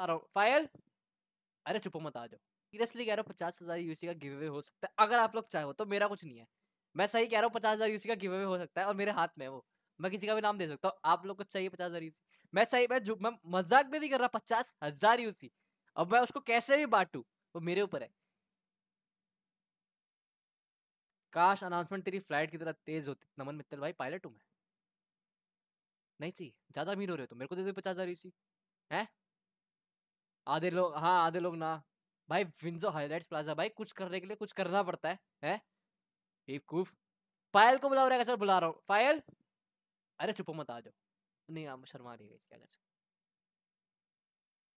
बता रहा हूँ फायल अरे चुप मत आ जाओ सीरियसली कह रहा हूँ पचास हज़ार यूसी का गिव अवे हो सकता है अगर आप लोग चाहो तो मेरा कुछ नहीं है मैं सही कह रहा हूँ पचास हज़ार यूसी का गिव अवे हो सकता है और मेरे हाथ में है वो मैं किसी का भी नाम दे सकता हूँ आप लोग को चाहिए पचास हज़ार यूसी मैं सही मैं जो मैं मजाक भी नहीं कर रहा पचास हज़ार यूसी अब मैं उसको कैसे भी बांटू वो मेरे ऊपर है काश अनाउंसमेंट तेरी फ्लाइट की तरह तेज होती नमन मित्तल भाई पायलट हूँ मैं नहीं चाहिए ज़्यादा अमीर हो रहे हो तो मेरे को दे दो पचास हज़ार यूसी है आधे लोग हाँ आधे लोग ना भाई विंजो हाईलाइट प्लाजा भाई कुछ करने के लिए कुछ करना पड़ता है है बेवकूफ पायल को बुला रहा है सर बुला रहा हूँ पायल अरे चुप मत आ जाओ नहीं आप शर्मा नहीं गई क्या कर